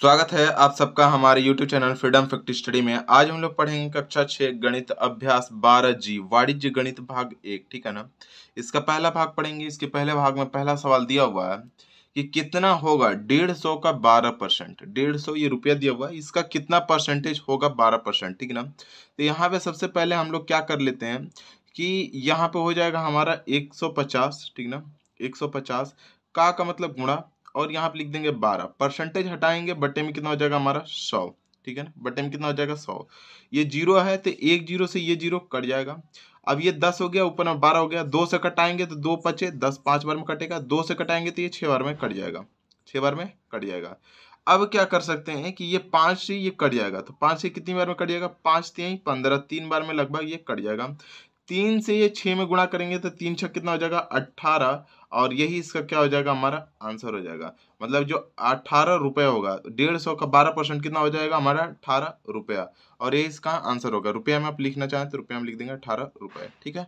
स्वागत है आप सबका हमारे YouTube channel freedom fact study में आज हम लोग पढ़ेंगे कक्षा छः गणित अभ्यास बारह जी वाणिज्य गणित भाग एक ठीक है ना इसका पहला भाग पढ़ेंगे इसके पहले भाग में पहला सवाल दिया हुआ है कि कितना होगा डेढ़ सौ का बारह परसेंट डेढ़ सौ ये रुपया दिया हुआ है इसका कितना परसेंटेज होगा बारह परसेंट ठीक है ना तो यहाँ पे सबसे पहले हम लोग क्या कर लेते हैं कि यहाँ पे हो जाएगा हमारा एक सौ पचास ठीक ना एक सौ पचास का का मतलब गुणा और यहाँ पे लिख देंगे बारह परसेंटेज हटाएंगे बट्टे में कितना हो जाएगा हमारा सौ ठीक है ना बट्टे में कितना हो जाएगा सौ ये जीरो है तो एक जीरो से ये जीरो कट जाएगा अब ये दस हो गया ऊपर में बारह हो गया दो से कटाएंगे तो दो पचे दस पाँच बार में कटेगा दो से कटाएंगे तो ये छः बार में कट जाएगा छः बार में कट जाएगा अब क्या कर सकते हैं कि ये पाँच से ये कट जाएगा तो पाँच से कितनी बार में कट जाएगा पाँच तीन पंद्रह तीन बार में लगभग ये कट जाएगा तीन से ये छः में गुणा करेंगे तो तीन छः कितना हो जाएगा अट्ठारह और यही इसका क्या हो जाएगा हमारा आंसर हो जाएगा मतलब जो अट्ठारह रुपया होगा डेढ़ सौ का बारह परसेंट कितना हो जाएगा हमारा अट्ठारह रुपया और ये इसका आंसर होगा रुपया में आप लिखना चाहें तो रुपया में लिख देंगे अट्ठारह रुपये ठीक है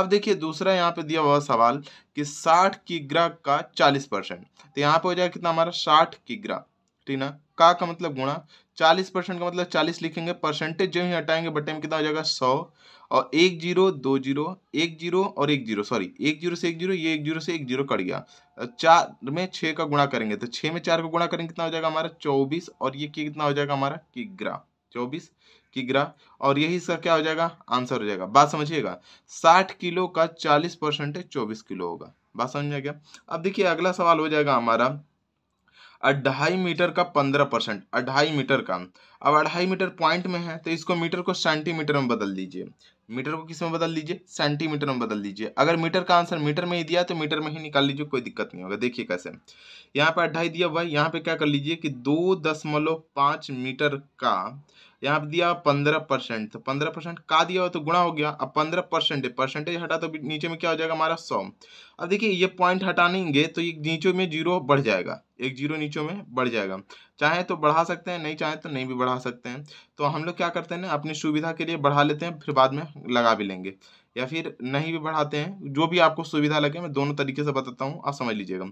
अब देखिए दूसरा यहाँ पे दिया हुआ सवाल कि साठ किग्रा का चालीस तो यहाँ पर हो जाएगा कितना हमारा साठ किग्रा ठीक ना का का मतलब गुणा चालीस परसेंट का मतलब चालीस लिखेंगे परसेंटेज जो ही हटाएंगे बटे में कितना हो जाएगा सौ और एक जीरो दो जीरो एक जीरो और एक जीरो सॉरी एक जीरो से एक जीरो ये एक जीरो से एक जीरो कट गया चार में छः का गुणा करेंगे तो छः में चार का गुणा करेंगे कितना हो जाएगा हमारा चौबीस और ये कितना हो जाएगा हमारा किग्रा चौबीस किग्रा और यही इसका क्या हो जाएगा आंसर हो जाएगा बात समझिएगा साठ किलो का चालीस परसेंटेज चौबीस किलो होगा बात समझ आ गया अब देखिए अगला सवाल हो जाएगा हमारा अढ़ाई मीटर का पंद्रह परसेंट अढ़ाई मीटर का अब अढ़ाई मीटर पॉइंट में है तो इसको मीटर को सेंटीमीटर में बदल दीजिए मीटर को किस में बदल लीजिए सेंटीमीटर में बदल दीजिए अगर मीटर का आंसर मीटर में ही दिया तो मीटर में ही निकाल लीजिए कोई दिक्कत नहीं होगा देखिए कैसे यहाँ पे अट्ठाई दिया हुआ है यहाँ पे क्या कर लीजिए कि दो दशमलव पाँच मीटर का यहाँ पे दिया पंद्रह परसेंट तो पंद्रह परसेंट का दिया हो तो गुणा हो गया अब पंद्रह परसेंट परसेंटेज हटा तो नीचे में क्या हो जाएगा हमारा सौ अब देखिए ये पॉइंट हटानेंगे तो ये नीचे में जीरो बढ़ जाएगा एक जीरो नीचे में बढ़ जाएगा चाहे तो बढ़ा सकते हैं नहीं चाहे तो नहीं भी बढ़ा सकते हैं तो हम लोग क्या करते हैं ना अपनी सुविधा के लिए बढ़ा लेते हैं फिर बाद में लगा भी लेंगे या फिर नहीं भी बढ़ाते हैं जो भी आपको सुविधा लगे मैं दोनों तरीके से बताता हूँ आप समझ लीजिएगा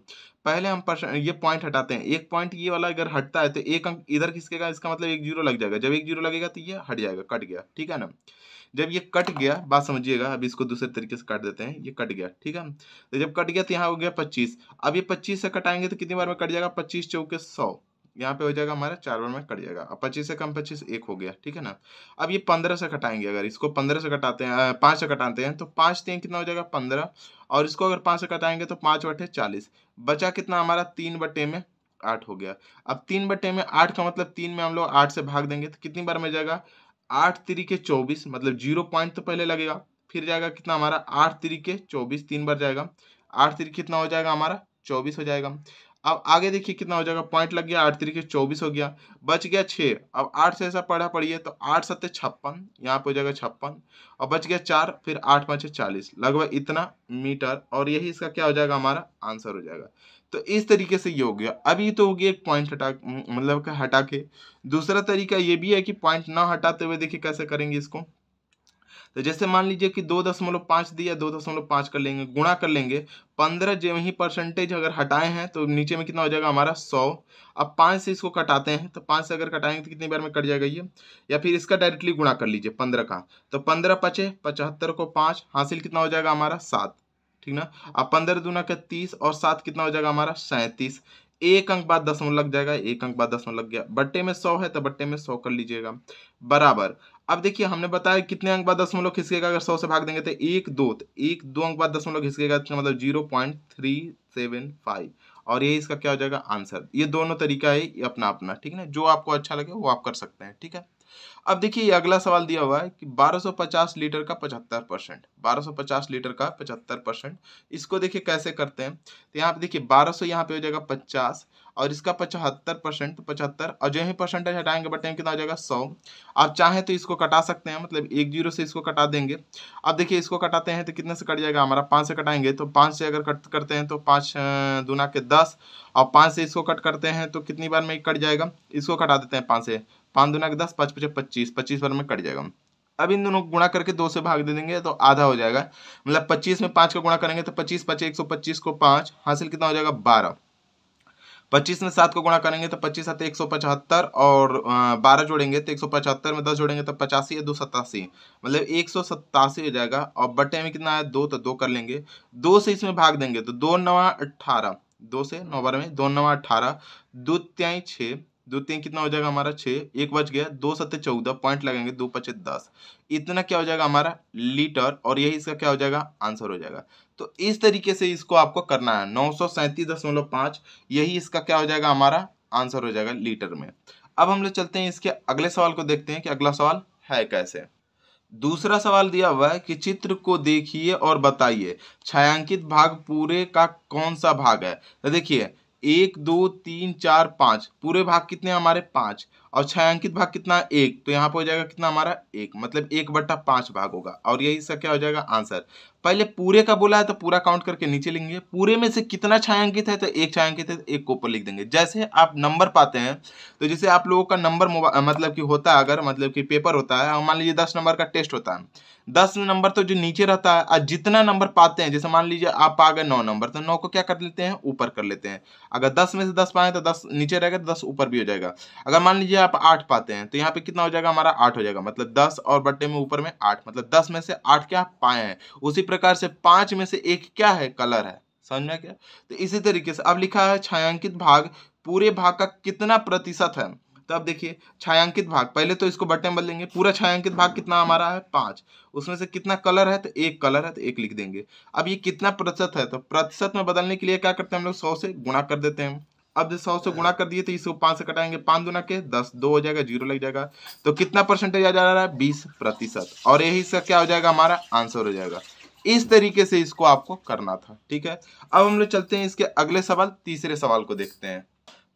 पहले हम परसेंट ये पॉइंट हटाते हैं एक पॉइंट ये वाला अगर हटता है तो एक अंक इधर खिसकेगा इसका मतलब एक जीरो लग जाएगा जब एक जीरो लगेगा तो ये हट जाएगा कट गया ठीक है ना जब ये कट गया बात समझिएगा अब इसको दूसरे तरीके से काट देते हैं ये कट गया ठीक है तो जब कट गया तो यहाँ हो गया पच्चीस अब ये पच्चीस से कटाएंगे तो कितनी बार में कट जाएगा पच्चीस चौके सौ यहाँ पे हो जाएगा हमारा चार बार में कट जाएगा अब पच्चीस से कम पच्चीस एक हो गया ठीक है ना अब ये पंद्रह से कटाएंगे अगर इसको पंद्रह से कटाते हैं पाँच से कटाते हैं तो पाँच तीन कितना हो जाएगा पंद्रह और इसको अगर पाँच से कटाएंगे तो पाँच बटे चालीस बचा कितना हमारा तीन बटे में आठ हो गया अब तीन बटे में आठ का मतलब तीन में हम लोग आठ से भाग देंगे तो कितनी बार में जाएगा आठ तिरिके चौबीस मतलब जीरो पॉइंट तो पहले लगेगा फिर जाएगा कितना हमारा आठ तरीके चौबीस तीन बार जाएगा आठ तरीके कितना हो जाएगा हमारा चौबीस हो जाएगा अब आगे देखिए कितना हो जाएगा पॉइंट लग गया आठ तरीके चौबीस हो गया बच गया छः अब आठ से ऐसा पढ़ा पढ़िए तो आठ सत्य छप्पन यहाँ पे हो जाएगा छप्पन और बच गया चार फिर आठ पाँच चालीस लगभग इतना मीटर और यही इसका क्या हो जाएगा हमारा आंसर हो जाएगा तो इस तरीके से ये हो गया अभी तो हो गया एक पॉइंट हटा मतलब हटा के दूसरा तरीका ये भी है कि पॉइंट ना हटाते हुए देखिए कैसे करेंगे इसको तो जैसे मान लीजिए कि दो दशमलव पाँच दिया दो दशमलव पाँच कर लेंगे गुणा कर लेंगे पंद्रह जो ही परसेंटेज अगर हटाए हैं तो नीचे में कितना हो जाएगा हमारा सौ अब पाँच से इसको कटाते हैं तो पाँच से अगर कटाएंगे तो कितनी बार में कट जाएगा ये या फिर इसका डायरेक्टली गुणा कर लीजिए पंद्रह का तो पंद्रह पचे पचहत्तर को पाँच हासिल कितना हो जाएगा हमारा सात ठीक ना अब पंद्रह दूना का तीस और सात कितना हो जाएगा हमारा सैंतीस एक अंक बाद दसवन लग जाएगा एक अंक बाद दसवन लग गया बट्टे में सौ है तो बट्टे में सौ कर लीजिएगा बराबर अब देखिए हमने बताया कितने अंक बाद दशमलव खिसकेगा अगर सौ से भाग देंगे तो एक दो तो एक दो अंक बाद दशमलव खिसकेगा तो मतलब zero point three seven five और ये इसका क्या हो जाएगा आंसर ये दोनों तरीका है ये अपना अपना ठीक है ना जो आपको अच्छा लगे वो आप कर सकते हैं ठीक है अब देखिए ये अगला सवाल दिया हुआ है कि 1250 लीटर का 75 परसेंट बारह लीटर का 75 परसेंट इसको देखिए कैसे करते हैं तो यहाँ पे देखिए 1200 सौ यहाँ पे हो जाएगा और इसका पचहत्तर परसेंट पचहत्तर और जो ही परसेंटेज हटाएंगे बटे कितना हो जाएगा सौ आप चाहें तो इसको कटा सकते हैं मतलब एक जीरो से इसको कटा देंगे अब देखिए इसको कटाते हैं तो कितने से कट जाएगा हमारा पाँच से कटाएंगे तो पाँच से अगर कट करते हैं तो पाँच दूना के दस और पाँच से इसको कट करते हैं तो कितनी बार में कट जाएगा इसको कटा देते हैं पाँच से पाँच दूना के दस पाँच पचास पच्चीस पच्चीस बार में कट जाएगा अब इन दोनों गुणा करके दो से भाग दे देंगे तो आधा हो जाएगा मतलब पच्चीस में पाँच का गुणा करेंगे तो पच्चीस पच्चीस एक सौ पच्चीस को पाँच हासिल कितना हो जाएगा बारह पच्चीस में सात को गुणा करेंगे तो पच्चीस सात एक सौ पचहत्तर और बारह जोड़ेंगे तो एक सौ पचहत्तर में दस जोड़ेंगे तो पचासी या दो सतासी मतलब एक सौ सतासी हो जाएगा और बटे में कितना है दो तो दो कर लेंगे दो से इसमें भाग देंगे तो दो नवा अट्ठारह दो से नौ बारह में दो नवा अट्ठारह दो त्याई छः दो तीन कितना हो जाएगा हमारा छः एक बच गया दो सत्य चौदह पॉइंट लगेंगे दो पचे दस इतना क्या हो जाएगा हमारा लीटर और यही इसका क्या हो जाएगा आंसर हो जाएगा तो इस तरीके से इसको आपको करना है नौ यही इसका क्या हो जाएगा हमारा आंसर हो जाएगा लीटर में अब हम लोग चलते हैं इसके अगले सवाल को देखते हैं कि अगला सवाल है कैसे दूसरा सवाल दिया हुआ है कि चित्र को देखिए और बताइए छायांकित भाग पूरे का कौन सा भाग है तो देखिए एक दो तीन चार पाँच पूरे भाग कितने हमारे पाँच और छायांकित भाग कितना एक तो यहाँ पे हो जाएगा कितना हमारा एक मतलब एक बट्टा पाँच भाग होगा और यही इसका क्या हो जाएगा आंसर पहले पूरे का बोला है तो पूरा काउंट करके नीचे लेंगे पूरे में से कितना छायांकित है तो एक छायांकित है तो एक को ऊपर लिख देंगे जैसे आप नंबर पाते हैं तो जैसे आप लोगों का नंबर मतलब कि होता है अगर मतलब कि पेपर होता है मान लीजिए दस नंबर का टेस्ट होता है दस नंबर तो जो नीचे रहता है और जितना नंबर पाते हैं जैसे मान लीजिए आप पा गए नौ नंबर तो नौ को क्या कर लेते हैं ऊपर कर लेते हैं अगर दस में से दस पाए तो दस नीचे रहेगा तो दस ऊपर भी हो जाएगा अगर मान लीजिए आप आठ पाते हैं तो यहाँ पे कितना हो जाएगा हमारा आठ हो जाएगा मतलब दस और बट्टे में ऊपर में आठ मतलब दस में से आठ क्या पाए हैं उसी प्रकार से पांच में से एक क्या है कलर है समझ में क्या तो इसी तरीके से अब लिखा है छायांकित भाग पूरे भाग का कितना प्रतिशत है तो अब देखिए छायांकित भाग पहले तो इसको बटन बदलेंगे पूरा छायांकित भाग कितना हमारा है पांच उसमें से कितना कलर है तो एक कलर है तो एक लिख देंगे अब ये कितना प्रतिशत है तो प्रतिशत में बदलने के लिए क्या करते हैं हम लोग सौ से गुणा कर देते हैं अब जो सौ से गुणा कर दिए तो इसको पांच से कटाएंगे पांच दुना के दस दो हो जाएगा जीरो लग जाएगा तो कितना परसेंटेज आ जा रहा है बीस प्रतिशत और यही सब क्या हो जाएगा हमारा आंसर हो जाएगा इस तरीके से इसको आपको करना था ठीक है अब हम लोग चलते हैं इसके अगले सवाल तीसरे सवाल को देखते हैं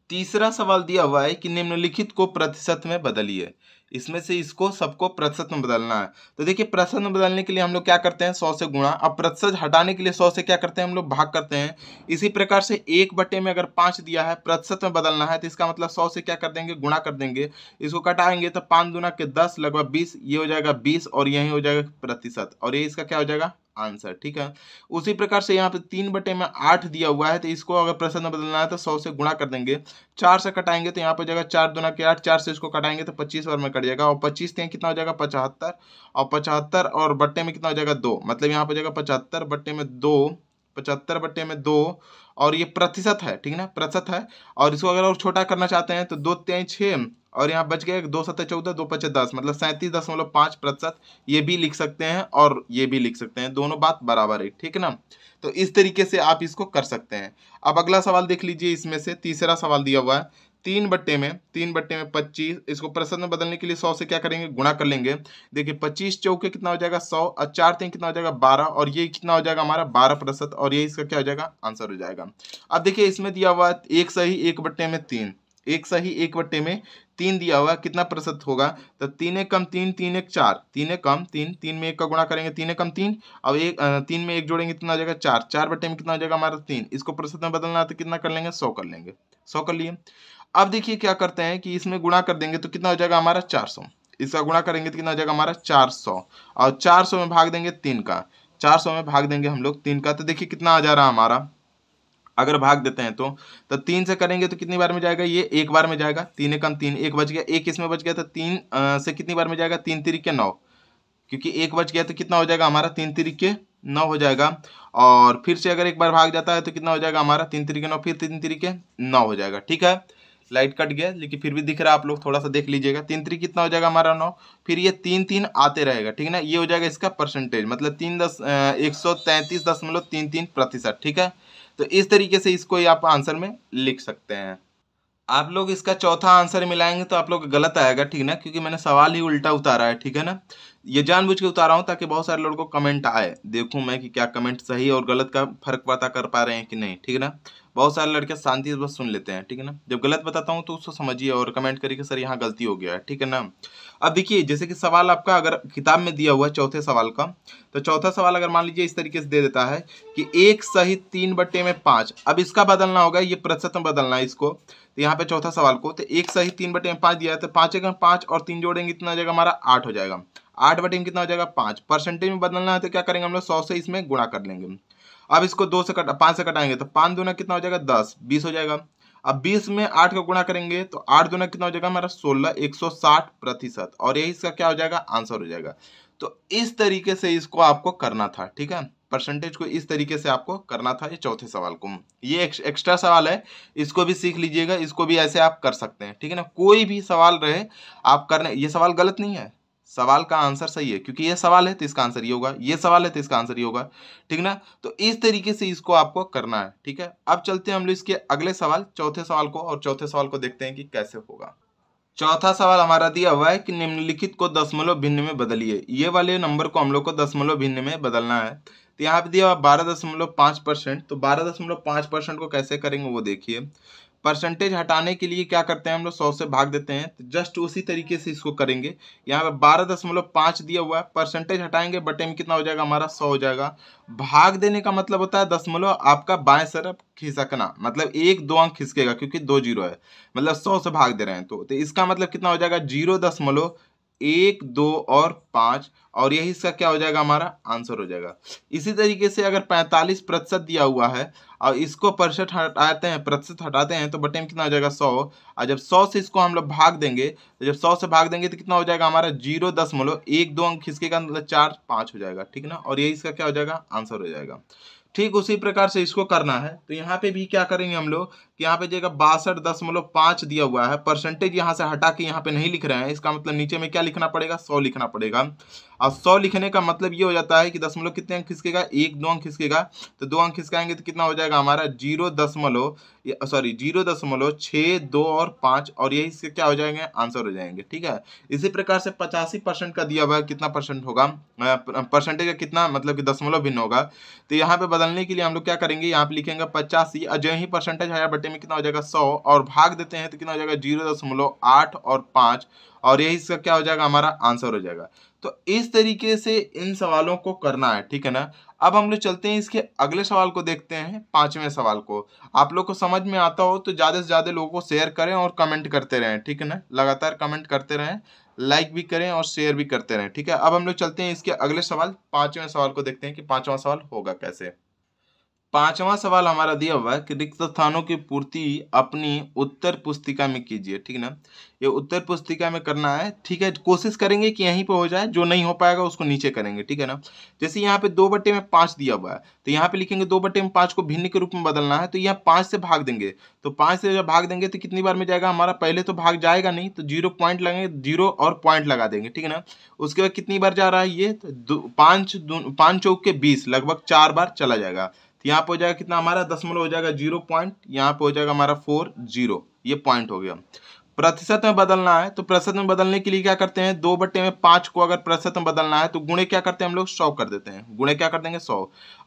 तीसरा सवाल दिया हुआ है कि निम्नलिखित को प्रतिशत में बदलिए इसमें से इसको सबको प्रतिशत में बदलना है तो देखिए प्रतिशत में बदलने के लिए हम लोग क्या करते हैं सौ से गुणा अब प्रतिशत हटाने के लिए सौ से क्या करते हैं हम लोग भाग करते हैं इसी प्रकार से एक बटे में अगर पाँच दिया है प्रतिशत में बदलना है तो इसका मतलब सौ से क्या कर देंगे गुणा कर देंगे इसको कटाएंगे तो पाँच दुना के दस लगभग बीस ये हो जाएगा बीस और यही हो जाएगा प्रतिशत और ये इसका क्या हो जाएगा आंसर ठीक है उसी प्रकार से यहाँ पे तीन बटे में आठ दिया हुआ है तो इसको अगर प्रश्न बदलना है तो सौ से गुणा कर देंगे चार से कटाएंगे तो यहाँ पे जगह चार दो के आठ चार से इसको कटाएंगे तो पच्चीस बार में कट जाएगा और पच्चीस तें कितना हो जाएगा पचहत्तर और पचहत्तर और बट्टे में कितना हो जाएगा दो मतलब यहाँ पे जगह पचहत्तर बट्टे में दो पचहत्तर बट्टे में दो और ये प्रतिशत है ठीक है ना प्रतिशत है और इसको अगर और छोटा करना चाहते हैं तो दो त्याई छः और यहाँ बच गया दो सत्तर चौदह दो पचास दस मतलब सैंतीस दशमलव पाँच प्रतिशत ये भी लिख सकते हैं और ये भी लिख सकते हैं दोनों बात बराबर है ठीक है ना तो इस तरीके से आप इसको कर सकते हैं अब अगला सवाल देख लीजिए इसमें से तीसरा सवाल दिया हुआ है तीन बट्टे में तीन बट्टे में पच्चीस इसको प्रतिशत में बदलने के लिए सौ से क्या करेंगे गुणा कर लेंगे देखिए पच्चीस चौके कितना हो जाएगा सौ और चार तीन कितना हो जाएगा बारह और ये कितना हो जाएगा हमारा बारह प्रतिशत और ये इसका क्या हो जाएगा आंसर हो जाएगा अब देखिए इसमें दिया हुआ एक सही एक बट्टे में तीन एक सही एक बट्टे में तीन दिया हुआ कितना प्रतिशत होगा तो तीन एक कम तीन तीन एक चार तीन एक कम तीन तीन में एक का गुणा करेंगे तीन एक कम तीन अब एक तीन में एक जोड़ेंगे कितना हो जाएगा चार चार बट्टे में कितना हो जाएगा हमारा तीन इसको प्रतिशत में बदलना है तो कितना कर लेंगे सौ कर लेंगे सौ कर लिए अब देखिए क्या करते हैं कि इसमें गुणा कर देंगे तो कितना हो जाएगा हमारा चार सौ इसका गुणा करेंगे तो कितना हो जाएगा हमारा चार सौ और चार सौ में भाग देंगे तीन का चार सौ में भाग देंगे हम लोग तीन का तो देखिए कितना आ जा रहा हमारा अगर भाग देते हैं तो तो तीन से करेंगे तो कितनी बार में जाएगा ये एक बार में जाएगा तीन एकम तीन एक बच गया एक इसमें बच गया तो तीन से कितनी बार में जाएगा तीन तिरिक नौ क्योंकि एक बच गया तो कितना हो जाएगा हमारा तीन तिरिक नौ हो जाएगा और फिर से अगर एक बार भाग जाता है तो कितना हो जाएगा हमारा तीन तरीके नौ फिर तीन तरीके नौ हो जाएगा ठीक है लाइट कट गया लेकिन फिर भी दिख रहा है आप लोग थोड़ा सा देख लीजिएगा तीन त्री कितना हो जाएगा हमारा नौ फिर ये तीन तीन आते रहेगा ठीक है ना ये हो जाएगा इसका परसेंटेज मतलब तीन दस एक सौ तैंतीस दशमलव तीन तीन प्रतिशत ठीक है तो इस तरीके से इसको आप आंसर में लिख सकते हैं आप लोग इसका चौथा आंसर मिलाएंगे तो आप लोग गलत आएगा ठीक है ना क्योंकि मैंने सवाल ही उल्टा उतारा है ठीक है ना ये जानबूझ के उतारा हूँ ताकि बहुत सारे लोगों को कमेंट आए देखूँ मैं कि क्या कमेंट सही और गलत का फर्क पता कर पा रहे हैं कि नहीं ठीक है ना बहुत सारे लड़के शांति से बस सुन लेते हैं ठीक है ना जब गलत बताता हूँ तो उसको समझिए और कमेंट करिए सर यहाँ गलती हो गया है ठीक है ना अब देखिए जैसे कि सवाल आपका अगर किताब में दिया हुआ है चौथे सवाल का तो चौथा सवाल अगर मान लीजिए इस तरीके से दे देता है कि एक सही तीन बट्टे में पाँच अब इसका बदलना होगा ये प्रतिशत में बदलना है इसको तो यहाँ पे चौथा सवाल को तो एक सही तीन बटे में पाँच दिया है तो पाँच एक पाँच और तीन जोड़ेंगे इतना जगह हमारा आठ हो जाएगा आठ बटे में कितना हो जाएगा पांच परसेंटेज में बदलना है तो क्या करेंगे हम लोग सौ से इसमें गुणा कर लेंगे अब इसको दो से कट पांच से कटाएंगे तो पाँच दुना कितना हो जाएगा दस बीस हो जाएगा अब बीस में आठ का गुणा करेंगे तो आठ दुना कितना हो जाएगा हमारा सौ साठ प्रतिशत और यही इसका क्या हो जाएगा आंसर हो जाएगा तो इस तरीके से इसको आपको करना था ठीक है परसेंटेज को इस तरीके से आपको करना था ये चौथे सवाल को ये एक, एक्स्ट्रा सवाल है इसको भी सीख लीजिएगा इसको भी ऐसे आप कर सकते हैं ठीक है ना कोई भी सवाल रहे आप करने ये सवाल गलत नहीं है सवाल का आंसर सही है क्योंकि ये सवाल है तो इसका आंसर ये होगा ये सवाल है तो इसका आंसर ये होगा ठीक ना तो इस तरीके से इसको आपको करना है ठीक है अब चलते हैं हम लोग इसके अगले सवाल चौथे सवाल को और चौथे सवाल को देखते हैं कि कैसे होगा चौथा सवाल हमारा दिया हुआ है कि निम्नलिखित को दशमलव भिन्न में बदलिए ये वाले नंबर को हम लोग को दशमलव भिन्न में बदलना है तो यहाँ पे दिया हुआ बारह दशमलव पाँच परसेंट तो बारह दशमलव पाँच परसेंट को कैसे करेंगे वो देखिए परसेंटेज हटाने के लिए क्या करते हैं हम लोग सौ से भाग देते हैं तो जस्ट उसी तरीके से इसको करेंगे यहाँ पे बारह दशमलव पाँच दिया हुआ है परसेंटेज हटाएंगे बटे में कितना हो जाएगा हमारा सौ हो जाएगा भाग देने का मतलब होता है दशमलव आपका बाएं सरफ खिसकना मतलब एक दो अंक खिसकेगा क्योंकि दो जीरो है मतलब सौ से भाग दे रहे हैं तो, तो इसका मतलब कितना हो जाएगा जीरो दशमलव एक दो और पांच और यही इसका क्या हो जाएगा हमारा आंसर हो जाएगा इसी तरीके से अगर पैंतालीस प्रतिशत दिया हुआ है और इसको प्रतिशत हटाते हैं प्रतिशत हटाते हैं तो बटे में कितना हो जाएगा सौ और जब सौ से इसको हम लोग भाग देंगे तो जब सौ से भाग देंगे तो कितना हो जाएगा हमारा जीरो दशमलव एक दो अंक खिसकेगा मतलब चार पाँच हो जाएगा ठीक ना और यही इसका क्या हो जाएगा आंसर हो जाएगा ठीक उसी प्रकार से इसको करना है तो यहाँ पे भी क्या करेंगे हम लोग कि यहाँ पे देखिएगा बासठ दशमलव पांच दिया हुआ है परसेंटेज यहाँ से हटा के यहाँ पे नहीं लिख रहे हैं इसका मतलब नीचे में क्या लिखना पड़ेगा सौ लिखना पड़ेगा और सौ लिखने का मतलब ये हो जाता है कि दशमलव कितने अंक खिसकेगा एक दो अंक खिसकेगा तो दो अंक खिसकाएंगे तो कितना हो जाएगा हमारा जीरो दशमलव सॉरी जीरो दशमलव छः दो और पांच और यही इसके क्या हो जाएंगे आंसर हो जाएंगे ठीक है इसी प्रकार से पचासी परसेंट का दिया हुआ है कितना परसेंट होगा परसेंटेज का कितना मतलब कि दशमलव भिन्न होगा तो यहाँ पे बदलने के लिए हम लोग क्या करेंगे यहाँ पे लिखेंगे पचासी और जो ही परसेंटेज है बटे में कितना हो जाएगा सौ और भाग देते हैं तो कितना हो जाएगा जीरो दशमलव आठ और पाँच और यही इसका क्या हो जाएगा हमारा आंसर हो जाएगा तो इस तरीके से इन सवालों को करना है ठीक है ना अब हम लोग चलते हैं इसके अगले सवाल को देखते हैं पाँचवें सवाल को आप लोग को समझ में आता हो तो ज़्यादा से ज़्यादा लोगों को शेयर करें और कमेंट करते रहें ठीक है ना लगातार कमेंट करते रहें लाइक भी करें और शेयर भी करते रहें ठीक है अब हम लोग चलते हैं इसके अगले सवाल पांचवें सवाल को देखते हैं कि पांचवा सवाल होगा कैसे पांचवा सवाल हमारा दिया हुआ है कि रिक्त स्थानों की पूर्ति अपनी उत्तर पुस्तिका में कीजिए ठीक ना ये उत्तर पुस्तिका में करना है ठीक है कोशिश करेंगे कि यहीं पर हो जाए जो नहीं हो पाएगा उसको नीचे करेंगे ठीक है ना जैसे यहाँ पे दो बट्टे में पाँच दिया हुआ है तो यहाँ पे लिखेंगे दो बट्टे में पाँच को भिन्न के रूप में बदलना है तो यहाँ पाँच से भाग देंगे तो पाँच से जब भाग देंगे तो कितनी बार में जाएगा हमारा पहले तो भाग जाएगा नहीं तो जीरो पॉइंट लगेंगे जीरो और पॉइंट लगा देंगे ठीक है ना उसके बाद कितनी बार जा रहा है ये पाँच तो पाँच चौक के बीस लगभग चार बार चला जाएगा तो यहाँ पे हो जाएगा कितना हमारा दशमलव हो जाएगा जीरो पॉइंट यहाँ पे हो जाएगा हमारा फोर जीरो ये पॉइंट हो गया प्रतिशत में बदलना है तो प्रतिशत में बदलने के लिए क्या करते हैं दो बट्टे में पांच को अगर प्रतिशत में बदलना है तो गुणे क्या करते हैं हम लोग सौ कर देते हैं गुणे क्या कर देंगे सौ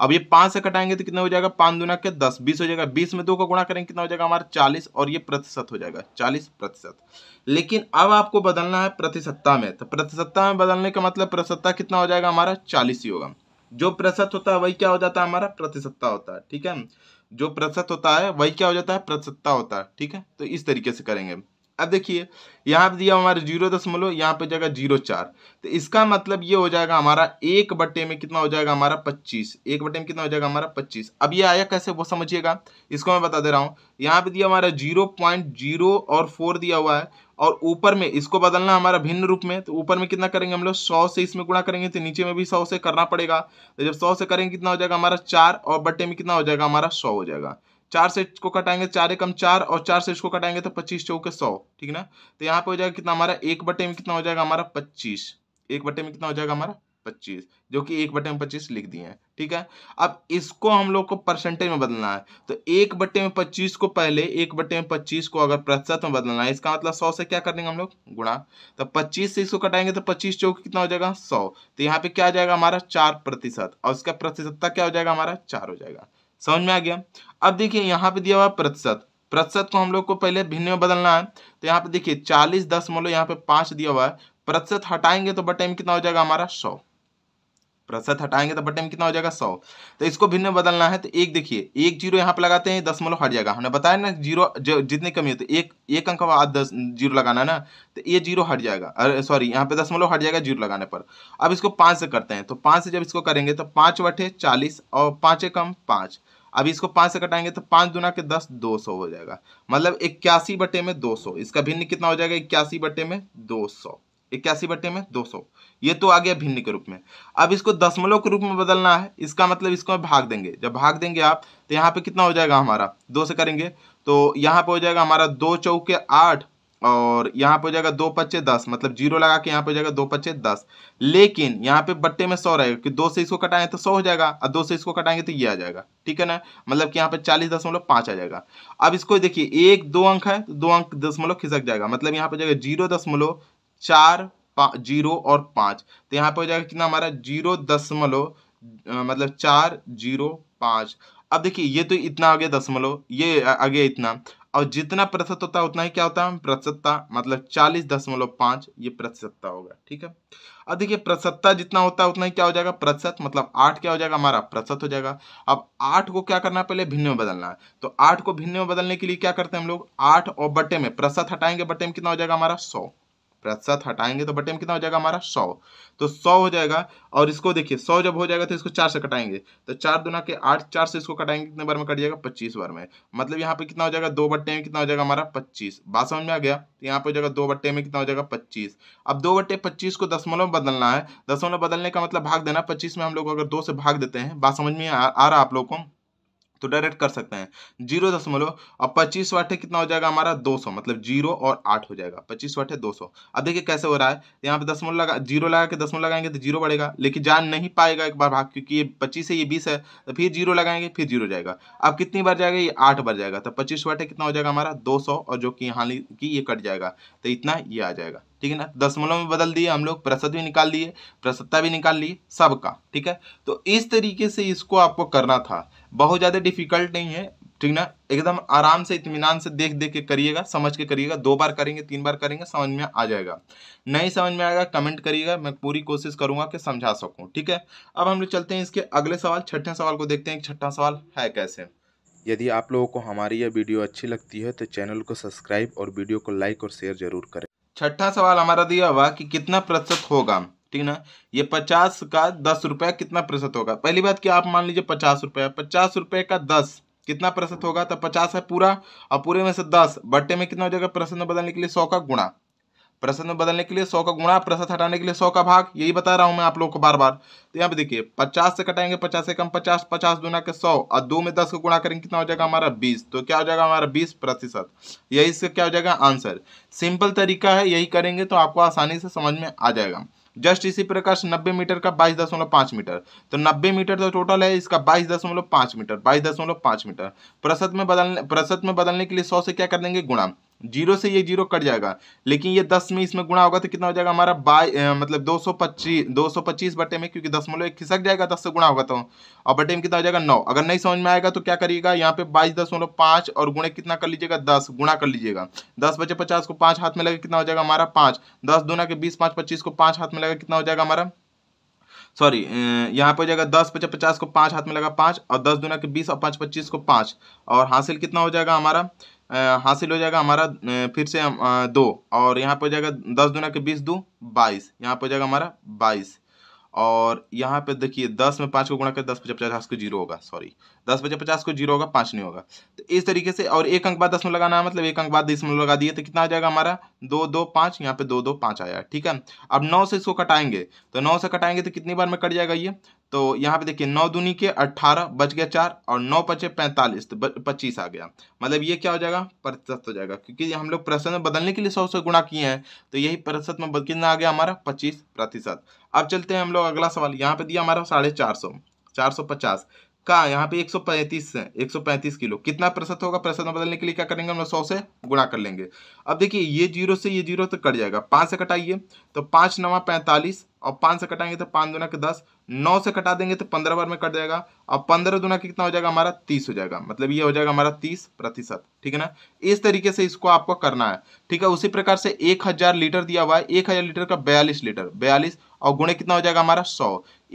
अब ये पांच से कटाएंगे तो कितना हो जाएगा पांच दुना के दस बीस हो जाएगा बीस में दो का गुणा करेंगे कितना हो जाएगा हमारा चालीस और ये प्रतिशत हो जाएगा चालीस प्रतिशत लेकिन अब आपको बदलना है प्रतिशत्ता में तो प्रतिशतता में बदलने का मतलब प्रतिशतता कितना हो जाएगा हमारा चालीस ही होगा जो प्रतिशत होता है वही क्या हो जाता है हमारा प्रतिशतता होता है ठीक है जो प्रतिशत होता है वही क्या हो जाता है प्रतिशतता होता है ठीक है तो इस तरीके से करेंगे अब देखिए यहाँ पे दिया हमारे जीरो दशमलव यहाँ पे जाएगा जीरो चार तो इसका मतलब ये हो जाएगा हमारा एक बटे में कितना हो जाएगा हमारा पच्चीस एक बटे में कितना हो जाएगा हमारा पच्चीस अब ये आया कैसे वो समझिएगा इसको मैं बता दे रहा हूँ यहाँ पे दिया हमारा जीरो पॉइंट जीरो और फोर दिया हुआ है और ऊपर में इसको बदलना हमारा भिन्न रूप में तो ऊपर में कितना करेंगे हम लोग सौ से इसमें गुणा करेंगे तो नीचे में भी सौ से करना पड़ेगा तो जब सौ से करेंगे कितना हो जाएगा हमारा चार और बटे में कितना हो जाएगा हमारा सौ हो जाएगा चार से को कटाएंगे चार एकम चार और चार से इसको कटाएंगे तो पच्चीस चौके सौ ठीक ना तो यहाँ पे हो जाएगा कितना हमारा एक बटे में कितना हो जाएगा हमारा पच्चीस एक बटे में कितना हो जाएगा हमारा पच्चीस जो कि एक बटे में पच्चीस लिख दिए हैं ठीक है अब इसको हम लोग को परसेंटेज में बदलना है तो एक बटे में पच्चीस को पहले एक बटे में पच्चीस को अगर प्रतिशत में बदलना है इसका मतलब सौ से क्या कर देंगे हम लोग गुणा तो पच्चीस से इसको कटाएंगे तो पच्चीस चौक कितना हो जाएगा सौ तो यहाँ पे क्या हो जाएगा हमारा चार प्रतिशत और उसका प्रतिशतता क्या हो जाएगा हमारा चार हो जाएगा समझ में आ गया अब देखिए यहाँ पे दिया हुआ प्रतिशत प्रतिशत को हम लोग को पहले भिन्न में बदलना है तो यहाँ पे देखिए चालीस दशमलव यहाँ पे पांच दिया हुआ है प्रतिशत हटाएंगे तो बटे में कितना हो जाएगा हमारा सौ प्रतिशत हटाएंगे तो बटे में कितना हो जाएगा सौ तो इसको भिन्न में बदलना है तो एक देखिए एक जीरो यहाँ पे लगाते हैं दशमलव हट जाएगा हमने बताया ना जीरो जितनी कमी होती तो एक एक अंक दस जीरो लगाना है ना तो ये जीरो हट जाएगा अरे सॉरी यहाँ पे दस मोलो हट जाएगा जीरो लगाने पर अब इसको पांच से करते हैं तो पांच से जब इसको करेंगे तो पांच बटे चालीस और एक कम पांच अभी इसको पांच से कटाएंगे तो पांच दुना के दस दो सौ हो जाएगा मतलब इक्यासी बटे में दो सौ इसका भिन्न कितना हो जाएगा इक्यासी बटे में दो सौ इक्यासी बटे में दो सौ ये तो आ गया भिन्न के रूप में अब इसको दशमलव के रूप में बदलना है इसका मतलब इसको भाग देंगे जब भाग देंगे आप तो यहाँ पे कितना हो जाएगा हमारा दो से करेंगे तो यहाँ पे हो जाएगा हमारा दो चौके आठ और यहाँ पे हो जाएगा दो पच्चे दस मतलब जीरो लगा के यहाँ पे हो जाएगा दो पच्चे दस लेकिन यहाँ पे बट्टे में सौ रहेगा कि दो से इसको कटाएं तो सौ हो जाएगा और दो से इसको कटाएंगे तो ये आ जाएगा ठीक है ना मतलब कि यहाँ पे चालीस दशमलव पाँच आ जाएगा अब इसको देखिए एक दो अंक है तो दो अंक दशमलव खिसक जाएगा मतलब यहाँ पे जाएगा जीरो दशमलव चार जीरो और पाँच तो यहाँ पे हो जाएगा कितना हमारा जीरो दशमलव मतलब चार जीरो पाँच अब देखिए ये तो इतना आ गया दशमलव ये आ गया इतना और जितना प्रतिशत होता है उतना ही क्या होता है प्रतिशतता मतलब चालीस दशमलव पांच ये प्रतिशतता होगा ठीक है अब देखिए प्रतिशतता जितना होता है उतना ही क्या हो जाएगा प्रतिशत मतलब आठ क्या हो जाएगा हमारा प्रतिशत हो जाएगा अब आठ को क्या करना है पहले भिन्न में बदलना है तो आठ को भिन्न में बदलने के लिए क्या करते हैं हम लोग आठ और बट्टे में प्रतिशत हटाएंगे बट्टे में कितना हो जाएगा हमारा सौ प्रतिशत हटाएंगे तो बटे में कितना हो जाएगा हमारा सौ तो सौ हो जाएगा और इसको देखिए सौ जब हो जाएगा तो इसको चार से कटाएंगे तो चार दुना के आठ चार से इसको कटाएंगे कितने बार में कट जाएगा पच्चीस बार में मतलब यहाँ पे कितना हो जाएगा दो बट्टे में कितना हो जाएगा हमारा पच्चीस बात समझ में आ गया तो यहाँ पे हो जाएगा दो बट्टे में कितना हो जाएगा पच्चीस अब दो बट्टे पच्चीस को दसमलव में बदलना है दसमलव बदलने का मतलब भाग देना पच्चीस में हम लोग अगर दो से भाग देते हैं बात समझ में आ रहा आप लोग को तो डायरेक्ट कर सकते हैं जीरो दशमलव और पच्चीस वाटे कितना हो जाएगा हमारा दो सौ मतलब जीरो और आठ हो जाएगा पच्चीस वाटे दो सौ अब देखिए कैसे हो रहा है यहाँ पे दसमलव लगा जीरो लगा के दसमलव लगाएंगे तो जीरो बढ़ेगा लेकिन जान नहीं पाएगा एक बार भाग क्योंकि ये पच्चीस है ये बीस है तो फिर जीरो लगाएंगे फिर जीरो जाएगा अब कितनी बार जाएगा ये आठ बार जाएगा तो पच्चीस वाटे कितना हो जाएगा हमारा दो सौ और जो कि यहाँ की ये कट जाएगा तो इतना ये आ जाएगा ठीक है ना दसमलव में बदल दिए हम लोग प्रसद भी निकाल लिए प्रसत्ता भी निकाल लिए सबका ठीक है तो इस तरीके से इसको आपको करना था बहुत ज़्यादा डिफिकल्ट नहीं है ठीक ना एकदम आराम से इतमान से देख देख के करिएगा समझ के करिएगा दो बार करेंगे तीन बार करेंगे समझ में आ जाएगा नहीं समझ में आएगा कमेंट करिएगा मैं पूरी कोशिश करूंगा कि समझा सकूं ठीक है अब हम लोग चलते हैं इसके अगले सवाल छठे सवाल को देखते हैं छठा सवाल है कैसे यदि आप लोगों को हमारी यह वीडियो अच्छी लगती है तो चैनल को सब्सक्राइब और वीडियो को लाइक और शेयर जरूर करें छठा सवाल हमारा दिया हुआ कि कितना प्रतिशत होगा ठीक ना ये पचास का दस रुपया कितना प्रतिशत होगा पहली बात कि आप मान लीजिए पचास रुपया पचास रुपये का दस कितना प्रतिशत होगा तो पचास है पूरा और पूरे में से दस बट्टे में कितना हो जाएगा प्रतिशत में बदलने के लिए सौ का गुणा प्रतिशत में बदलने के लिए सौ का गुणा प्रतिशत हटाने के लिए सौ का भाग यही बता रहा हूँ मैं आप लोग को बार बार तो यहाँ पे देखिए पचास से कटाएंगे पचास से कम पचास पचास दुना के सौ और दो में दस को गुणा करेंगे कितना हो जाएगा हमारा बीस तो क्या हो जाएगा हमारा बीस प्रतिशत यही इसका क्या हो जाएगा आंसर सिंपल तरीका है यही करेंगे तो आपको आसानी से समझ में आ जाएगा जस्ट इसी प्रकार से नब्बे मीटर का बाईस दशमलव पांच मीटर तो नब्बे मीटर तो टोटल है इसका बाईस दशमलव पांच मीटर बाईस दशमलव पांच मीटर प्रसत में बदलने प्रसत में बदलने के लिए सौ से क्या कर देंगे गुणा जीरो से ये जीरो कट जाएगा लेकिन ये दस में इसमें गुणा होगा तो कितना हो जाएगा हमारा बाई मतलब दो सौ पच्चीस दो सौ पच्चीस बटे में क्योंकि दस दशमलव एक खिसक जाएगा दस से गुणा होगा तो और बटे में कितना हो जाएगा नौ अगर नहीं समझ में आएगा तो क्या करिएगा यहाँ पे बाईस दशमलव पाँच और गुणे कितना कर लीजिएगा दस गुणा कर लीजिएगा दस बचे पचास को पाँच हाथ में लगे कितना हो जाएगा हमारा पाँच दस दूना के बीस पाँच पच्चीस को पाँच हाथ में लगा कितना हो जाएगा हमारा सॉरी यहाँ पे हो जाएगा दस पचास पचास को पाँच हाथ में लगा पाँच और दस दूना के बीस और पाँच पच्चीस को पाँच और हासिल कितना हो जाएगा हमारा हासिल हो जाएगा हमारा फिर से दो और यहाँ पर हो जाएगा दस दुना के बीस दो बाईस यहाँ पर हो जाएगा हमारा बाईस और यहाँ पे देखिए दस में पाँच को गुणा कर दस पचास पचास को जीरो होगा सॉरी दस पचास पचास को जीरो होगा पाँच नहीं होगा तो इस तरीके से और एक अंक बाद दस में लगाना है मतलब एक अंक बाद दस में लगा दिए तो कितना आ जाएगा हमारा दो दो पाँच यहाँ पे दो दो पाँच आया ठीक है अब नौ से इसको कटाएंगे तो नौ से कटाएंगे तो कितनी बार में कट जाएगा ये तो यहाँ पे देखिए नौ दूनी के अट्ठारह बच गया चार और नौ पचे पैंतालीस तो पच्चीस आ गया मतलब ये क्या हो जाएगा प्रतिशत हो जाएगा क्योंकि हम लोग प्रतिशत में बदलने के लिए सौ से गुणा किए हैं तो यही प्रतिशत में कितना आ गया हमारा पच्चीस प्रतिशत अब चलते हैं हम लोग अगला सवाल यहाँ पे दिया हमारा साढ़े चार सौ चार सौ पचास का यहाँ पे एक सौ पैंतीस है पैंतीस किलो कितना प्रतिशत होगा प्रतिशत में बदलने के लिए क्या करेंगे हम लोग सौ से गुणा कर लेंगे अब देखिए ये जीरो से ये जीरो तो कट जाएगा पाँच से कटाइए तो पाँच नवा पैंतालीस और पाँच से कटाएंगे तो पाँच दुना के दस नौ से कटा देंगे तो पंद्रह बार में कट जाएगा अब पंद्रह दुना कितना हो जाएगा हमारा तीस हो जाएगा मतलब ये हो जाएगा हमारा तीस प्रतिशत ठीक है ना इस तरीके से इसको आपको करना है ठीक है उसी प्रकार से एक हजार लीटर दिया हुआ है एक हजार लीटर का बयालीस लीटर बयालीस और गुणे कितना हो जाएगा हमारा सौ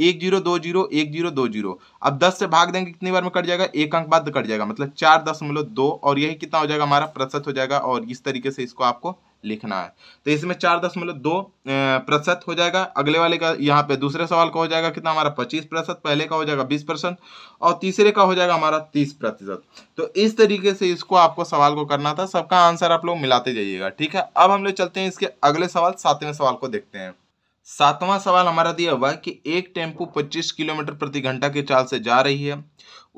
एक जीरो दो जीरो एक जीरो दो जीरो अब दस से भाग देंगे कितनी बार में कट जाएगा एक अंक बाद कट जाएगा मतलब चार दशमलव दो और यही कितना हो जाएगा हमारा प्रतिशत हो जाएगा और इस तरीके से इसको आपको लिखना है तो इसमें चार दशमलव दो प्रतिशत हो जाएगा अगले वाले का यहाँ पे दूसरे सवाल का हो जाएगा कितना हमारा पच्चीस प्रतिशत पहले का हो जाएगा बीस परसेंट और तीसरे का हो जाएगा हमारा तीस प्रतिशत तो इस तरीके से इसको आपको सवाल को करना था सबका आंसर आप लोग मिलाते जाइएगा ठीक है अब हम लोग चलते हैं इसके अगले सवाल सातवें सवाल को देखते हैं सातवां सवाल हमारा दिया हुआ है कि एक टेम्पो पच्चीस किलोमीटर प्रति घंटा के चाल से जा रही है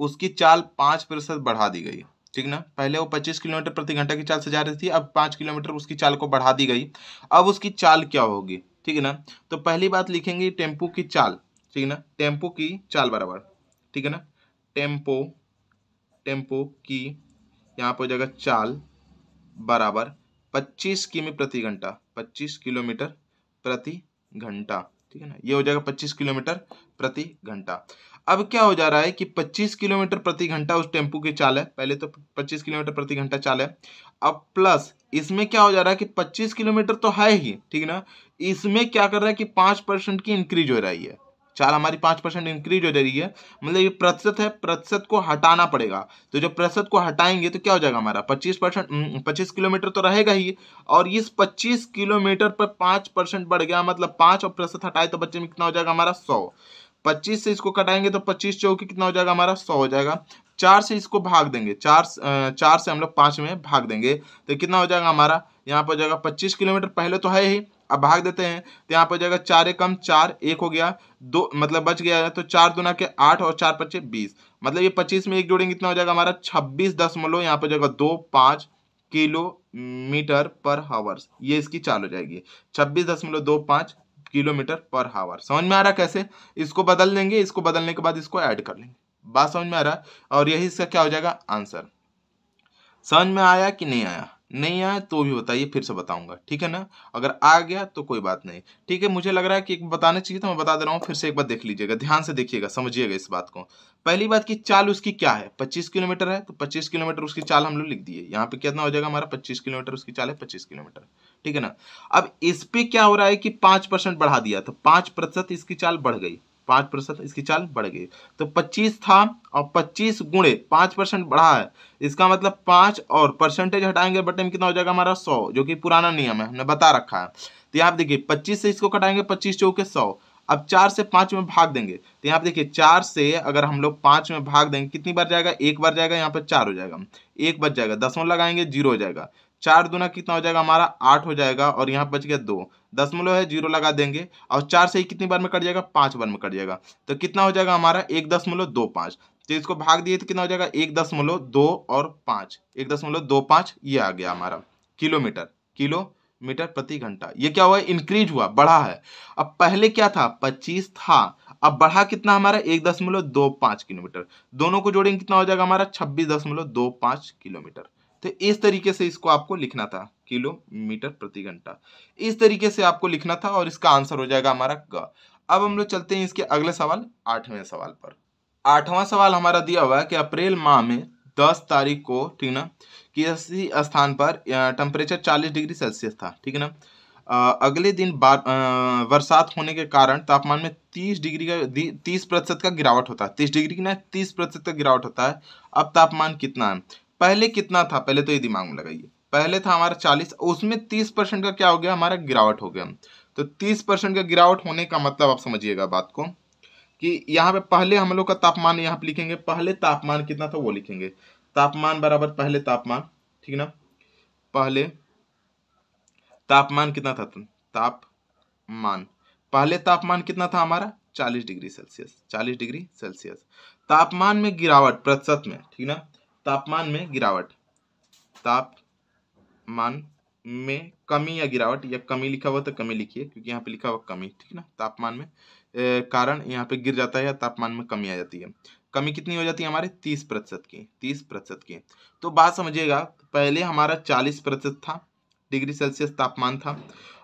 उसकी चाल पाँच प्रतिशत बढ़ा दी गई ठीक ना पहले वो 25 किलोमीटर प्रति घंटा की चाल से जा रही थी अब 5 किलोमीटर उसकी चाल को बढ़ा दी गई अब उसकी चाल क्या होगी ठीक है ना तो पहली बात लिखेंगे टेम्पो की चाल ठीक है ना टेम्पो की चाल बराबर ठीक है ना टेम्पो टेम्पो की यहाँ पर हो जाएगा चाल बराबर 25 किमी प्रति घंटा 25 किलोमीटर प्रति घंटा ठीक है ना ये हो जाएगा 25 किलोमीटर प्रति घंटा अब क्या हो जा रहा है कि 25 किलोमीटर प्रति घंटा उस टेम्पू की चाल है पहले तो 25 किलोमीटर प्रति घंटा चाल है अब प्लस इसमें क्या हो जा रहा है कि 25 किलोमीटर तो है ही ठीक है ना इसमें क्या कर रहा है कि पांच परसेंट की इंक्रीज हो रही है चाल हमारी पांच परसेंट इंक्रीज हो जा रही है मतलब ये प्रतिशत है प्रतिशत को हटाना पड़ेगा तो जब प्रतिशत को हटाएंगे तो क्या हो जाएगा हमारा पच्चीस परसेंट हम्म, हम्म, पच्चीस किलोमीटर तो रहेगा ही और इस पच्चीस किलोमीटर पर पाँच परसेंट बढ़ गया मतलब पाँच और प्रतिशत हटाए तो बच्चे में कितना हो जाएगा हमारा सौ पच्चीस से इसको कटाएंगे तो पच्चीस चौकी कितना हो जाएगा हमारा सौ हो जाएगा चार से इसको भाग देंगे चार चार से हम लोग पांच में भाग देंगे तो कितना हो जाएगा हमारा यहाँ पर जाएगा पच्चीस किलोमीटर पहले तो है ही अब भाग देते हैं तो यहाँ पर जाएगा चार कम चार एक हो गया दो मतलब बच गया है तो चार दुना के आठ और चार पच्चे बीस मतलब ये पच्चीस में एक जोड़ेंगे कितना हो जाएगा हमारा छब्बीस दशमलव यहाँ पर जाएगा दो पाँच किलोमीटर पर हावर्स ये इसकी चाल हो जाएगी छब्बीस दशमलव दो पाँच किलोमीटर पर हावर समझ में आ रहा कैसे इसको बदल देंगे इसको बदलने के बाद इसको ऐड कर लेंगे बात समझ में आ रहा और यही इसका क्या हो जाएगा आंसर समझ में आया कि नहीं आया नहीं आया तो भी बताइए फिर से बताऊंगा ठीक है ना अगर आ गया तो कोई बात नहीं ठीक है मुझे लग रहा है कि एक बताना चाहिए तो मैं बता दे रहा हूँ फिर से एक बार देख लीजिएगा ध्यान से देखिएगा समझिएगा इस बात को पहली बात की चाल उसकी क्या है 25 किलोमीटर है तो 25 किलोमीटर उसकी चाल हम लोग लिख दिए यहाँ पे कितना हो जाएगा हमारा 25 किलोमीटर उसकी चाल है 25 किलोमीटर ठीक है ना अब इस पे क्या हो रहा है कि पांच परसेंट बढ़ा दिया तो पांच प्रतिशत इसकी चाल बढ़ गई पांच प्रतिशत इसकी चाल बढ़ गई तो पच्चीस था और पच्चीस गुणे पांच परसेंट बढ़ा है इसका मतलब पांच और परसेंटेज हटाएंगे बटे में कितना हो जाएगा हमारा सौ जो कि पुराना नियम है हमने बता रखा है तो यहाँ देखिए पच्चीस से इसको कटाएंगे पच्चीस चौके सौ अब चार से पांच में भाग देंगे तो यहाँ पे देखिए चार से अगर हम लोग पांच में भाग देंगे कितनी बार जाएगा एक बार जाएगा यहाँ पर चार हो जाएगा एक बच जाएगा दसों लगाएंगे जीरो हो जाएगा चार दुना कितना हो जाएगा हमारा आठ हो जाएगा और यहाँ बच गया दो दसमलव है जीरो लगा देंगे और चार से ही कितनी बार में कट जाएगा पाँच बार में कट जाएगा तो कितना हो जाएगा हमारा एक दसमलव दो पाँच तो इसको भाग दिए तो कितना हो जाएगा एक दसमलव दो और पाँच एक दसमलव दो पाँच ये आ गया हमारा किलोमीटर किलोमीटर प्रति घंटा ये क्या हुआ इंक्रीज हुआ बढ़ा है अब पहले क्या था पच्चीस था अब बढ़ा कितना हमारा एक दशमलव दो पाँच किलोमीटर दोनों को जोड़ेंगे कितना हो जाएगा हमारा छब्बीस दशमलव दो पाँच किलोमीटर तो इस तरीके से इसको आपको लिखना था किलोमीटर प्रति घंटा इस तरीके से आपको लिखना था और इसका आंसर हो जाएगा हमारा ग अब हम लोग चलते हैं इसके अगले सवाल आठवें सवाल पर आठवां सवाल हमारा दिया हुआ है कि अप्रैल माह में दस तारीख को ठीक ना किसी स्थान पर टेम्परेचर चालीस डिग्री सेल्सियस था ठीक है ना अगले दिन बरसात होने के कारण तापमान में तीस डिग्री का तीस प्रतिशत का गिरावट होता है तीस डिग्री की ना तीस प्रतिशत का गिरावट होता है अब तापमान कितना है पहले कितना था पहले तो ये दिमाग में लगाइए पहले था हमारा चालीस उसमें तीस परसेंट का क्या हो गया हमारा गिरावट हो गया तो तीस परसेंट का गिरावट होने का मतलब आप समझिएगा बात को कि यहाँ पे पहले हम लोग का तापमान यहाँ पे लिखेंगे पहले तापमान कितना था वो लिखेंगे तापमान बराबर पहले तापमान ठीक ना पहले तापमान कितना था तापमान पहले तापमान कितना था हमारा 40 डिग्री सेल्सियस 40 डिग्री सेल्सियस तापमान में गिरावट प्रतिशत में ठीक ना तापमान में गिरावट तापमान में कमी या गिरावट या कमी लिखा हुआ तो कमी लिखिए क्योंकि यहाँ पे लिखा हुआ कमी ठीक है ना तापमान में ए, कारण यहाँ पे गिर जाता है या तापमान में कमी आ जाती है कमी कितनी हो जाती है हमारे तीस प्रतिशत की तीस प्रतिशत की तो बात समझिएगा पहले हमारा चालीस प्रतिशत था डिग्री सेल्सियस तापमान था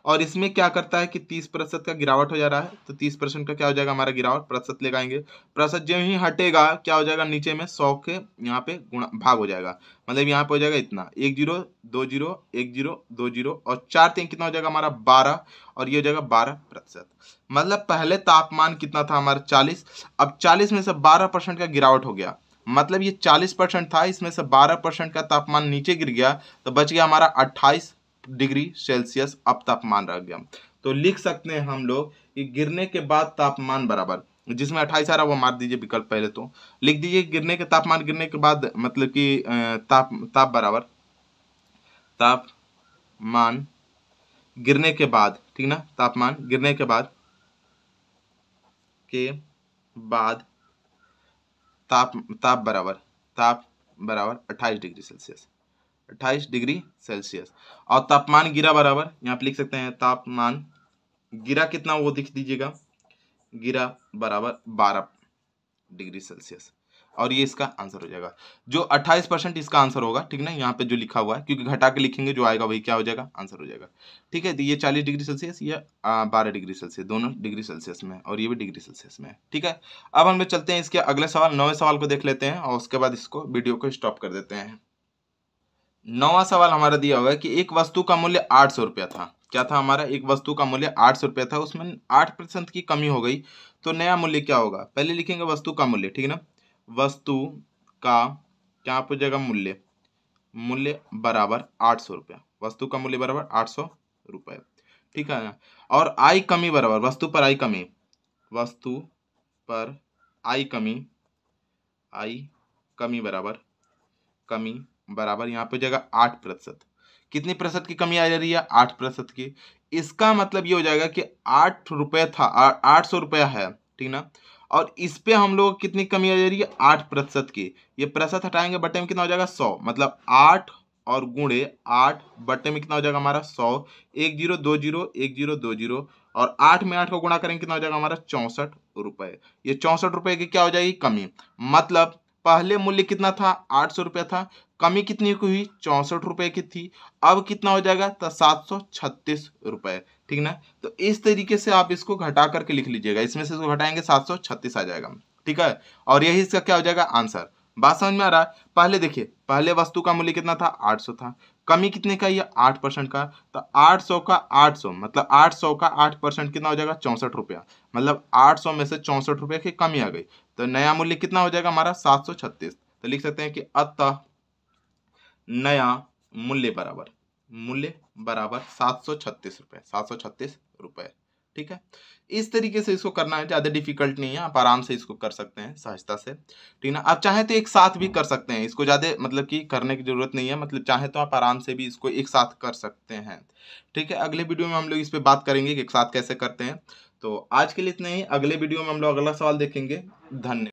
और इसमें क्या करता है कि तीस प्रतिशत का गिरावट हो जा रहा है तो तीस परसेंट का क्या हो जाएगा हमारा गिरावट प्रतिशत ले आएंगे प्रतिशत जब ही हटेगा क्या हो जाएगा नीचे में सौ के यहाँ पे गुणा भाग हो जाएगा मतलब यहाँ पे हो जाएगा इतना एक जीरो दो जीरो एक जीरो दो जीरो और चार तीन कितना हो जाएगा हमारा बारह और ये हो जाएगा बारह प्रतिशत मतलब पहले तापमान कितना था हमारा चालीस अब चालीस में से बारह परसेंट का गिरावट हो गया मतलब ये चालीस परसेंट था इसमें से बारह परसेंट का तापमान नीचे गिर गया तो बच गया हमारा अट्ठाईस डिग्री सेल्सियस अब तापमान रह गया तो लिख सकते हैं हम लोग कि गिरने के बाद तापमान बराबर जिसमें अट्ठाईस आ रहा वो मार दीजिए विकल्प पहले तो लिख दीजिए गिरने के तापमान गिरने के बाद मतलब कि ताप ताप बराबर तापमान गिरने के बाद ठीक ना तापमान गिरने के बाद के बाद ताप ताप बराबर ताप बराबर अट्ठाईस डिग्री सेल्सियस अट्ठाईस डिग्री सेल्सियस और तापमान गिरा बराबर यहाँ पे लिख सकते हैं तापमान गिरा कितना वो दिख दीजिएगा गिरा बराबर बारह डिग्री सेल्सियस और ये इसका आंसर हो जाएगा जो 28 परसेंट इसका आंसर होगा ठीक ना यहाँ पे जो लिखा हुआ है क्योंकि घटा के लिखेंगे जो आएगा वही क्या हो जाएगा आंसर हो जाएगा ठीक है तो ये 40 डिग्री सेल्सियस या 12 डिग्री सेल्सियस दोनों डिग्री सेल्सियस में और ये भी डिग्री सेल्सियस में है ठीक है अब हम चलते हैं इसके अगले सवाल नवे सवाल को देख लेते हैं और उसके बाद इसको वीडियो को स्टॉप कर देते हैं नवा सवाल हमारा दिया हुआ है कि एक वस्तु का मूल्य आठ सौ रुपया था क्या था हमारा एक वस्तु का मूल्य आठ सौ रुपया था उसमें आठ प्रतिशत की कमी हो गई तो नया मूल्य क्या होगा पहले लिखेंगे वस्तु का मूल्य ठीक है ना वस्तु का क्या हो जाएगा मूल्य मूल्य बराबर आठ सौ रुपया वस्तु का मूल्य बराबर आठ सौ रुपये ठीक है ना और आई कमी बराबर वस्तु पर आई कमी वस्तु पर आई कमी आई कमी बराबर कमी बराबर यहाँ पे हो जाएगा आठ प्रतिशत कितनी प्रतिशत की कमी आ जा रही है आठ प्रतिशत की इसका मतलब ये हो जाएगा कि आठ रुपये था आठ सौ रुपया है ठीक ना और इस पे हम लोग कितनी कमी आ जा रही है आठ प्रतिशत की ये प्रतिशत हटाएंगे बटे में कितना हो जाएगा सौ मतलब आठ और गुणे आठ बटे में कितना हो जाएगा हमारा सौ एक जीरो दो जीरो एक जीरो दो जीरो और आठ में आठ को गुणा करेंगे कितना हो जाएगा हमारा चौंसठ रुपये ये चौंसठ रुपये की क्या हो जाएगी कमी मतलब पहले मूल्य कितना था आठ सौ रुपया था कमी कितनी की हुई चौंसठ रुपए की थी अब कितना हो जाएगा तो सात सौ छत्तीस रुपए ठीक ना तो इस तरीके से आप इसको घटा करके लिख लीजिएगा इसमें से इसको घटाएंगे सात सौ छत्तीस आ जाएगा ठीक है और यही इसका क्या हो जाएगा आंसर बात समझ में आ रहा है पहले देखिए पहले वस्तु का मूल्य कितना था आठ सौ था कमी कितने का ये आठ परसेंट का तो आठ सौ का आठ सौ मतलब आठ सौ का आठ परसेंट कितना हो जाएगा चौंसठ रुपया मतलब आठ सौ में से चौंसठ रुपये की कमी आ गई तो नया मूल्य कितना हो जाएगा हमारा सात सौ छत्तीस तो लिख सकते हैं कि अतः नया मूल्य बराबर मूल्य बराबर सात सौ छत्तीस रुपये सात सौ छत्तीस रुपये ठीक है इस तरीके से इसको करना है ज़्यादा डिफिकल्ट नहीं है आप आराम से इसको कर सकते हैं सहजता से ठीक है ना आप चाहे तो एक साथ भी कर सकते हैं इसको ज़्यादा मतलब कि करने की ज़रूरत नहीं है मतलब चाहे तो आप आराम से भी इसको एक साथ कर सकते हैं ठीक है अगले वीडियो में हम लोग इस पर बात करेंगे कि एक साथ कैसे करते हैं तो आज के लिए इतना ही अगले वीडियो में हम लोग अगला सवाल देखेंगे धन्यवाद